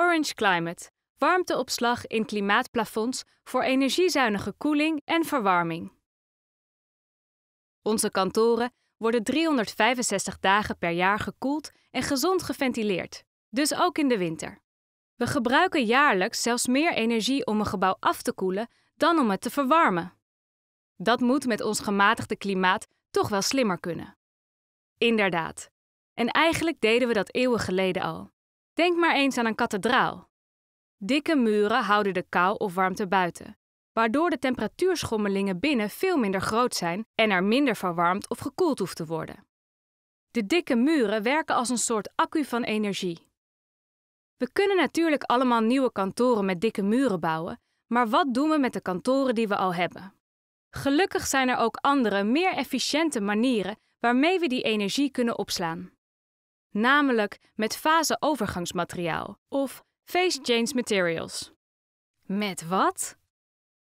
Orange Climate, warmteopslag in klimaatplafonds voor energiezuinige koeling en verwarming. Onze kantoren worden 365 dagen per jaar gekoeld en gezond geventileerd, dus ook in de winter. We gebruiken jaarlijks zelfs meer energie om een gebouw af te koelen dan om het te verwarmen. Dat moet met ons gematigde klimaat toch wel slimmer kunnen. Inderdaad. En eigenlijk deden we dat eeuwen geleden al. Denk maar eens aan een kathedraal. Dikke muren houden de kou of warmte buiten, waardoor de temperatuurschommelingen binnen veel minder groot zijn en er minder verwarmd of gekoeld hoeft te worden. De dikke muren werken als een soort accu van energie. We kunnen natuurlijk allemaal nieuwe kantoren met dikke muren bouwen, maar wat doen we met de kantoren die we al hebben? Gelukkig zijn er ook andere, meer efficiënte manieren waarmee we die energie kunnen opslaan namelijk met faseovergangsmateriaal of phase change materials. Met wat?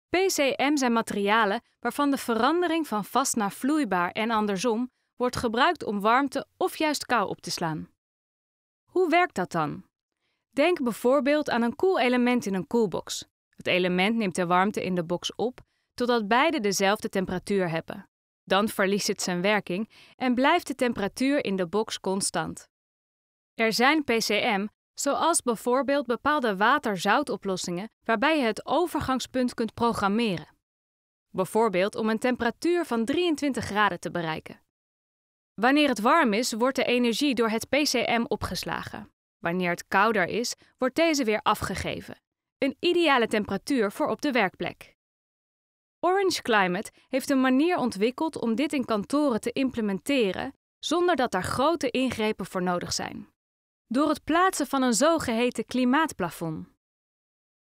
PCM zijn materialen waarvan de verandering van vast naar vloeibaar en andersom wordt gebruikt om warmte of juist kou op te slaan. Hoe werkt dat dan? Denk bijvoorbeeld aan een koelelement in een koelbox. Het element neemt de warmte in de box op totdat beide dezelfde temperatuur hebben. Dan verliest het zijn werking en blijft de temperatuur in de box constant. Er zijn PCM, zoals bijvoorbeeld bepaalde waterzoutoplossingen, waarbij je het overgangspunt kunt programmeren. Bijvoorbeeld om een temperatuur van 23 graden te bereiken. Wanneer het warm is, wordt de energie door het PCM opgeslagen. Wanneer het kouder is, wordt deze weer afgegeven. Een ideale temperatuur voor op de werkplek. Orange Climate heeft een manier ontwikkeld om dit in kantoren te implementeren zonder dat daar grote ingrepen voor nodig zijn. Door het plaatsen van een zogeheten klimaatplafond.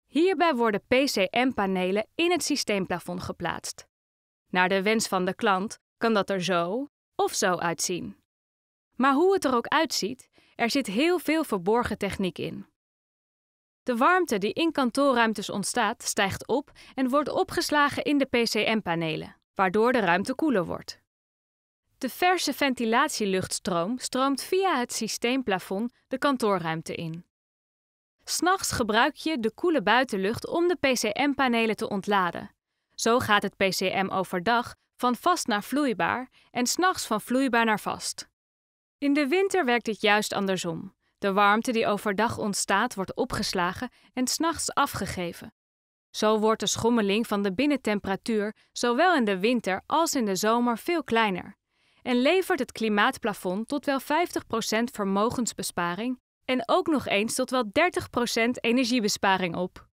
Hierbij worden PCM-panelen in het systeemplafond geplaatst. Naar de wens van de klant kan dat er zo of zo uitzien. Maar hoe het er ook uitziet, er zit heel veel verborgen techniek in. De warmte die in kantoorruimtes ontstaat, stijgt op en wordt opgeslagen in de PCM-panelen, waardoor de ruimte koeler wordt. De verse ventilatieluchtstroom stroomt via het systeemplafond de kantoorruimte in. S'nachts gebruik je de koele buitenlucht om de PCM-panelen te ontladen. Zo gaat het PCM overdag van vast naar vloeibaar en s'nachts van vloeibaar naar vast. In de winter werkt dit juist andersom. De warmte die overdag ontstaat wordt opgeslagen en s'nachts afgegeven. Zo wordt de schommeling van de binnentemperatuur zowel in de winter als in de zomer veel kleiner en levert het klimaatplafond tot wel 50% vermogensbesparing en ook nog eens tot wel 30% energiebesparing op.